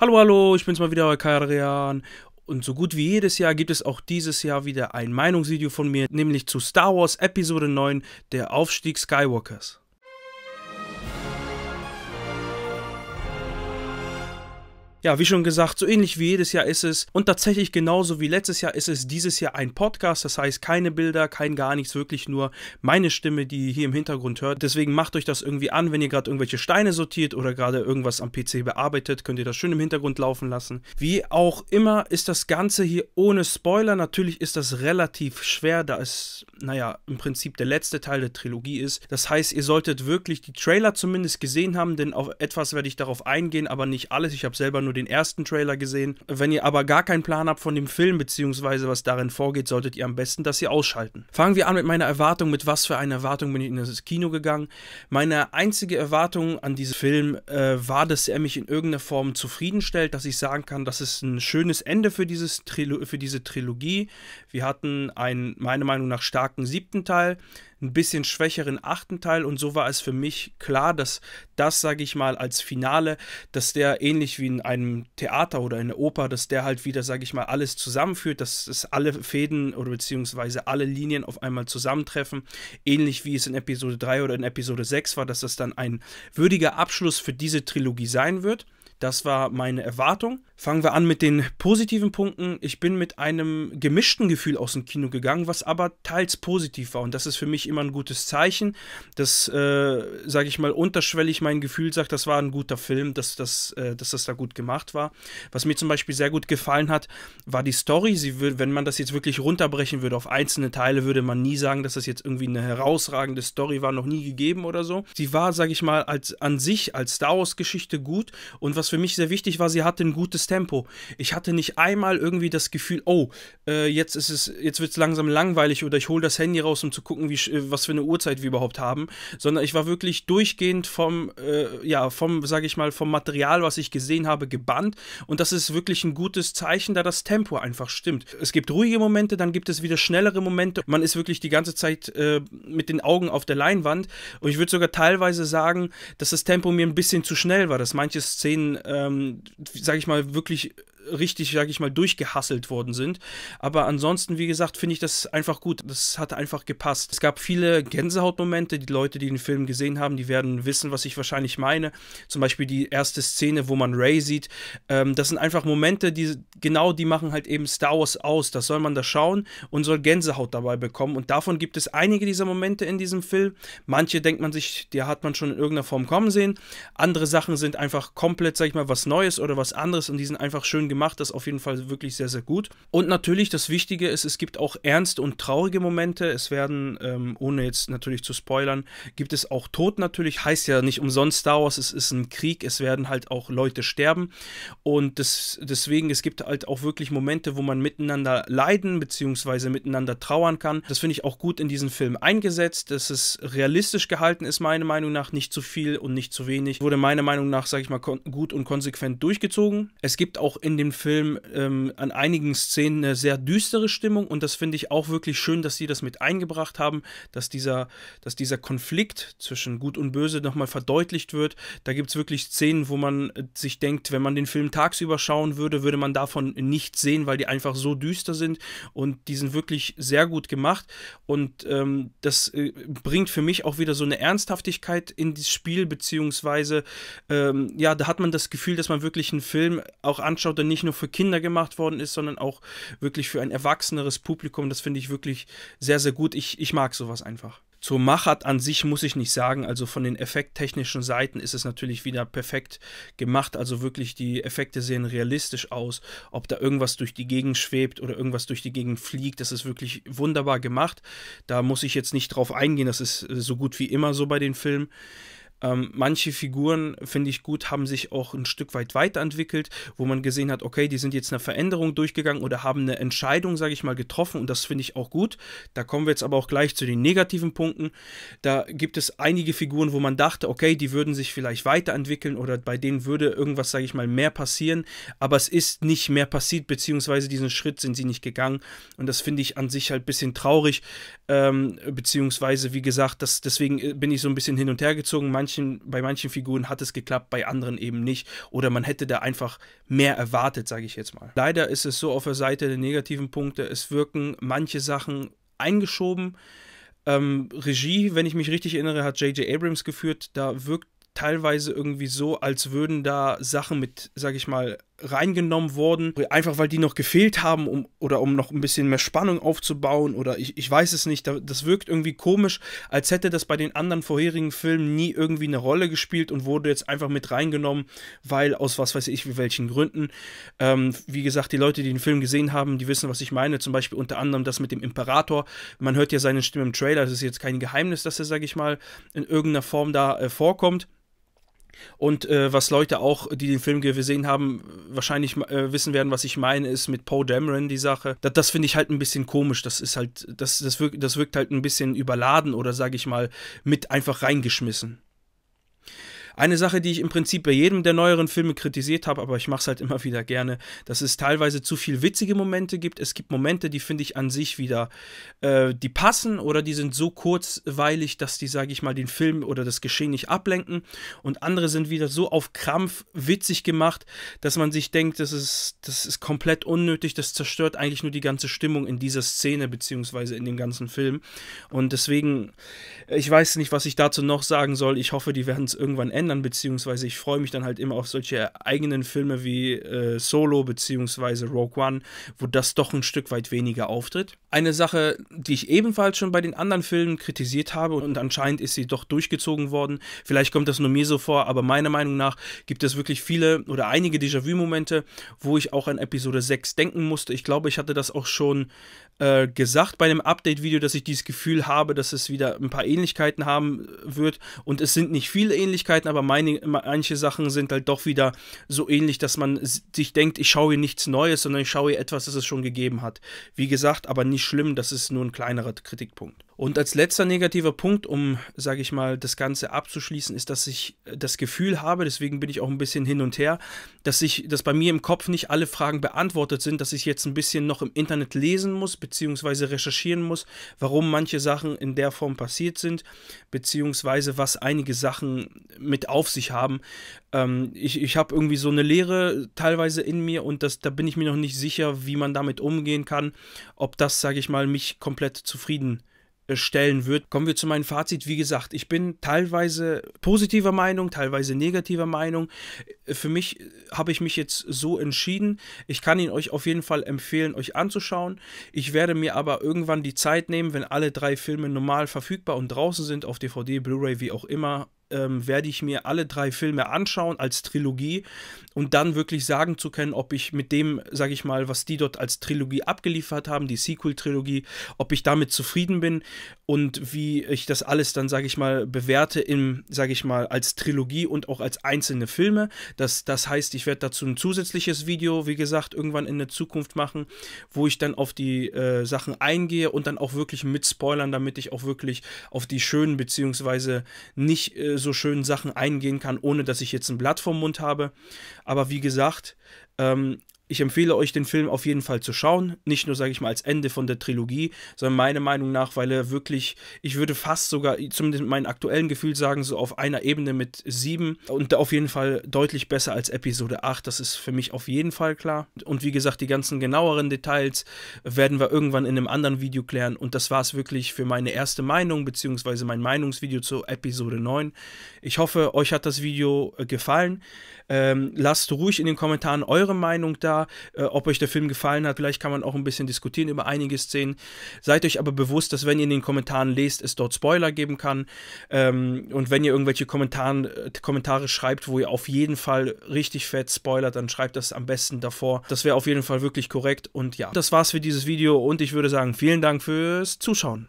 Hallo, hallo, ich bin's mal wieder, euer Karian. Und so gut wie jedes Jahr gibt es auch dieses Jahr wieder ein Meinungsvideo von mir, nämlich zu Star Wars Episode 9, der Aufstieg Skywalkers. Ja, wie schon gesagt, so ähnlich wie jedes Jahr ist es und tatsächlich genauso wie letztes Jahr ist es dieses Jahr ein Podcast, das heißt keine Bilder, kein gar nichts, wirklich nur meine Stimme, die hier im Hintergrund hört. Deswegen macht euch das irgendwie an, wenn ihr gerade irgendwelche Steine sortiert oder gerade irgendwas am PC bearbeitet, könnt ihr das schön im Hintergrund laufen lassen. Wie auch immer ist das Ganze hier ohne Spoiler. Natürlich ist das relativ schwer, da es, naja, im Prinzip der letzte Teil der Trilogie ist. Das heißt, ihr solltet wirklich die Trailer zumindest gesehen haben, denn auf etwas werde ich darauf eingehen, aber nicht alles. Ich habe selber nur nur den ersten Trailer gesehen. Wenn ihr aber gar keinen Plan habt von dem Film bzw. was darin vorgeht, solltet ihr am besten das hier ausschalten. Fangen wir an mit meiner Erwartung. Mit was für einer Erwartung bin ich in das Kino gegangen? Meine einzige Erwartung an diesen Film äh, war, dass er mich in irgendeiner Form zufriedenstellt, dass ich sagen kann, das ist ein schönes Ende für, dieses Trilo für diese Trilogie. Wir hatten einen, meiner Meinung nach, starken siebten Teil ein bisschen schwächeren achten Teil und so war es für mich klar, dass das, sage ich mal, als Finale, dass der ähnlich wie in einem Theater oder in der Oper, dass der halt wieder, sage ich mal, alles zusammenführt, dass es alle Fäden oder beziehungsweise alle Linien auf einmal zusammentreffen, ähnlich wie es in Episode 3 oder in Episode 6 war, dass das dann ein würdiger Abschluss für diese Trilogie sein wird. Das war meine Erwartung. Fangen wir an mit den positiven Punkten. Ich bin mit einem gemischten Gefühl aus dem Kino gegangen, was aber teils positiv war. Und das ist für mich immer ein gutes Zeichen, dass, äh, sage ich mal, unterschwellig mein Gefühl sagt, das war ein guter Film, dass, dass, äh, dass das da gut gemacht war. Was mir zum Beispiel sehr gut gefallen hat, war die Story. Sie will, wenn man das jetzt wirklich runterbrechen würde auf einzelne Teile, würde man nie sagen, dass das jetzt irgendwie eine herausragende Story war, noch nie gegeben oder so. Sie war, sage ich mal, als, an sich als Star Wars-Geschichte gut. Und was für mich sehr wichtig war, sie hatte ein gutes Tempo. Ich hatte nicht einmal irgendwie das Gefühl, oh, äh, jetzt ist es, jetzt wird es langsam langweilig oder ich hole das Handy raus, um zu gucken, wie, äh, was für eine Uhrzeit wir überhaupt haben, sondern ich war wirklich durchgehend vom, äh, ja, vom, sage ich mal, vom Material, was ich gesehen habe, gebannt und das ist wirklich ein gutes Zeichen, da das Tempo einfach stimmt. Es gibt ruhige Momente, dann gibt es wieder schnellere Momente. Man ist wirklich die ganze Zeit äh, mit den Augen auf der Leinwand und ich würde sogar teilweise sagen, dass das Tempo mir ein bisschen zu schnell war, dass manche Szenen man, ähm, sage ich mal, wirklich richtig, sag ich mal, durchgehasselt worden sind. Aber ansonsten, wie gesagt, finde ich das einfach gut. Das hat einfach gepasst. Es gab viele Gänsehautmomente. Die Leute, die den Film gesehen haben, die werden wissen, was ich wahrscheinlich meine. Zum Beispiel die erste Szene, wo man Ray sieht. Ähm, das sind einfach Momente, die genau die machen halt eben Star Wars aus. Das soll man da schauen und soll Gänsehaut dabei bekommen. Und davon gibt es einige dieser Momente in diesem Film. Manche denkt man sich, die hat man schon in irgendeiner Form kommen sehen. Andere Sachen sind einfach komplett, sag ich mal, was Neues oder was anderes und die sind einfach schön gemacht macht das auf jeden Fall wirklich sehr, sehr gut. Und natürlich das Wichtige ist, es gibt auch ernste und traurige Momente. Es werden, ähm, ohne jetzt natürlich zu spoilern, gibt es auch Tod natürlich. Heißt ja nicht umsonst Star Wars, es ist ein Krieg, es werden halt auch Leute sterben. Und das, deswegen, es gibt halt auch wirklich Momente, wo man miteinander leiden bzw. miteinander trauern kann. Das finde ich auch gut in diesen Film eingesetzt, dass es realistisch gehalten ist, meiner Meinung nach, nicht zu viel und nicht zu wenig. Wurde meiner Meinung nach, sage ich mal, gut und konsequent durchgezogen. Es gibt auch in dem dem Film ähm, an einigen Szenen eine sehr düstere Stimmung und das finde ich auch wirklich schön, dass sie das mit eingebracht haben, dass dieser, dass dieser Konflikt zwischen Gut und Böse nochmal verdeutlicht wird. Da gibt es wirklich Szenen, wo man äh, sich denkt, wenn man den Film tagsüber schauen würde, würde man davon nichts sehen, weil die einfach so düster sind und die sind wirklich sehr gut gemacht und ähm, das äh, bringt für mich auch wieder so eine Ernsthaftigkeit in das Spiel, beziehungsweise ähm, ja, da hat man das Gefühl, dass man wirklich einen Film auch anschaut und nicht nicht nur für Kinder gemacht worden ist, sondern auch wirklich für ein erwachseneres Publikum. Das finde ich wirklich sehr, sehr gut. Ich, ich mag sowas einfach. Zur Machart an sich muss ich nicht sagen, also von den effekttechnischen Seiten ist es natürlich wieder perfekt gemacht, also wirklich die Effekte sehen realistisch aus, ob da irgendwas durch die Gegend schwebt oder irgendwas durch die Gegend fliegt, das ist wirklich wunderbar gemacht, da muss ich jetzt nicht drauf eingehen, das ist äh, so gut wie immer so bei den Filmen. Ähm, manche Figuren, finde ich gut, haben sich auch ein Stück weit weiterentwickelt, wo man gesehen hat, okay, die sind jetzt eine Veränderung durchgegangen oder haben eine Entscheidung, sage ich mal, getroffen und das finde ich auch gut. Da kommen wir jetzt aber auch gleich zu den negativen Punkten. Da gibt es einige Figuren, wo man dachte, okay, die würden sich vielleicht weiterentwickeln oder bei denen würde irgendwas, sage ich mal, mehr passieren, aber es ist nicht mehr passiert, beziehungsweise diesen Schritt sind sie nicht gegangen und das finde ich an sich halt ein bisschen traurig, ähm, beziehungsweise, wie gesagt, das, deswegen äh, bin ich so ein bisschen hin und her gezogen. Manche manchen, bei manchen Figuren hat es geklappt, bei anderen eben nicht. Oder man hätte da einfach mehr erwartet, sage ich jetzt mal. Leider ist es so auf der Seite der negativen Punkte, es wirken manche Sachen eingeschoben. Ähm, Regie, wenn ich mich richtig erinnere, hat J.J. Abrams geführt. Da wirkt teilweise irgendwie so, als würden da Sachen mit, sage ich mal, reingenommen worden, einfach weil die noch gefehlt haben, um oder um noch ein bisschen mehr Spannung aufzubauen oder ich, ich weiß es nicht. Das wirkt irgendwie komisch, als hätte das bei den anderen vorherigen Filmen nie irgendwie eine Rolle gespielt und wurde jetzt einfach mit reingenommen, weil aus was weiß ich, wie welchen Gründen. Ähm, wie gesagt, die Leute, die den Film gesehen haben, die wissen, was ich meine. Zum Beispiel unter anderem das mit dem Imperator. Man hört ja seine Stimme im Trailer, Es ist jetzt kein Geheimnis, dass er, sag ich mal, in irgendeiner Form da äh, vorkommt. Und äh, was Leute auch, die den Film gesehen haben, wahrscheinlich äh, wissen werden, was ich meine, ist mit Poe Dameron die Sache. Das, das finde ich halt ein bisschen komisch. Das ist halt, das, das, wirkt, das wirkt halt ein bisschen überladen oder sage ich mal, mit einfach reingeschmissen. Eine Sache, die ich im Prinzip bei jedem der neueren Filme kritisiert habe, aber ich mache es halt immer wieder gerne, dass es teilweise zu viel witzige Momente gibt. Es gibt Momente, die finde ich an sich wieder, äh, die passen oder die sind so kurzweilig, dass die, sage ich mal, den Film oder das Geschehen nicht ablenken. Und andere sind wieder so auf Krampf witzig gemacht, dass man sich denkt, das ist, das ist komplett unnötig, das zerstört eigentlich nur die ganze Stimmung in dieser Szene beziehungsweise in dem ganzen Film. Und deswegen, äh, ich weiß nicht, was ich dazu noch sagen soll. Ich hoffe, die werden es irgendwann ändern verändern, beziehungsweise ich freue mich dann halt immer auf solche eigenen Filme wie äh, Solo beziehungsweise Rogue One, wo das doch ein Stück weit weniger auftritt. Eine Sache, die ich ebenfalls schon bei den anderen Filmen kritisiert habe und anscheinend ist sie doch durchgezogen worden, vielleicht kommt das nur mir so vor, aber meiner Meinung nach gibt es wirklich viele oder einige Déjà-vu-Momente, wo ich auch an Episode 6 denken musste. Ich glaube, ich hatte das auch schon äh, gesagt bei einem Update-Video, dass ich dieses Gefühl habe, dass es wieder ein paar Ähnlichkeiten haben äh, wird und es sind nicht viele Ähnlichkeiten, aber aber meine, manche Sachen sind halt doch wieder so ähnlich, dass man sich denkt, ich schaue hier nichts Neues, sondern ich schaue hier etwas, das es schon gegeben hat. Wie gesagt, aber nicht schlimm, das ist nur ein kleinerer Kritikpunkt. Und als letzter negativer Punkt, um, sage ich mal, das Ganze abzuschließen, ist, dass ich das Gefühl habe, deswegen bin ich auch ein bisschen hin und her, dass ich, dass bei mir im Kopf nicht alle Fragen beantwortet sind, dass ich jetzt ein bisschen noch im Internet lesen muss, beziehungsweise recherchieren muss, warum manche Sachen in der Form passiert sind, beziehungsweise was einige Sachen mit auf sich haben. Ähm, ich ich habe irgendwie so eine Lehre teilweise in mir und das, da bin ich mir noch nicht sicher, wie man damit umgehen kann, ob das, sage ich mal, mich komplett zufrieden äh, stellen wird. Kommen wir zu meinem Fazit. Wie gesagt, ich bin teilweise positiver Meinung, teilweise negativer Meinung. Äh, für mich äh, habe ich mich jetzt so entschieden. Ich kann ihn euch auf jeden Fall empfehlen, euch anzuschauen. Ich werde mir aber irgendwann die Zeit nehmen, wenn alle drei Filme normal verfügbar und draußen sind auf DVD, Blu-ray, wie auch immer, ähm, werde ich mir alle drei Filme anschauen als Trilogie und dann wirklich sagen zu können, ob ich mit dem, sage ich mal, was die dort als Trilogie abgeliefert haben, die Sequel-Trilogie, ob ich damit zufrieden bin und wie ich das alles dann, sage ich mal, bewerte im, sage ich mal, als Trilogie und auch als einzelne Filme. Das, das heißt, ich werde dazu ein zusätzliches Video, wie gesagt, irgendwann in der Zukunft machen, wo ich dann auf die äh, Sachen eingehe und dann auch wirklich mit Spoilern, damit ich auch wirklich auf die schönen beziehungsweise nicht äh, so schönen Sachen eingehen kann, ohne dass ich jetzt ein Blatt vom Mund habe. Aber wie gesagt, ähm, ich empfehle euch, den Film auf jeden Fall zu schauen. Nicht nur, sage ich mal, als Ende von der Trilogie, sondern meiner Meinung nach, weil er wirklich, ich würde fast sogar, zumindest mit meinem aktuellen Gefühl sagen, so auf einer Ebene mit sieben und auf jeden Fall deutlich besser als Episode 8. Das ist für mich auf jeden Fall klar. Und wie gesagt, die ganzen genaueren Details werden wir irgendwann in einem anderen Video klären. Und das war es wirklich für meine erste Meinung, beziehungsweise mein Meinungsvideo zu Episode 9. Ich hoffe, euch hat das Video äh, gefallen. Ähm, lasst ruhig in den Kommentaren eure Meinung da äh, ob euch der Film gefallen hat. Vielleicht kann man auch ein bisschen diskutieren über einige Szenen. Seid euch aber bewusst, dass wenn ihr in den Kommentaren lest, es dort Spoiler geben kann. Ähm, und wenn ihr irgendwelche Kommentaren, äh, Kommentare schreibt, wo ihr auf jeden Fall richtig fett spoilert, dann schreibt das am besten davor. Das wäre auf jeden Fall wirklich korrekt. Und ja, das war's für dieses Video und ich würde sagen, vielen Dank fürs Zuschauen.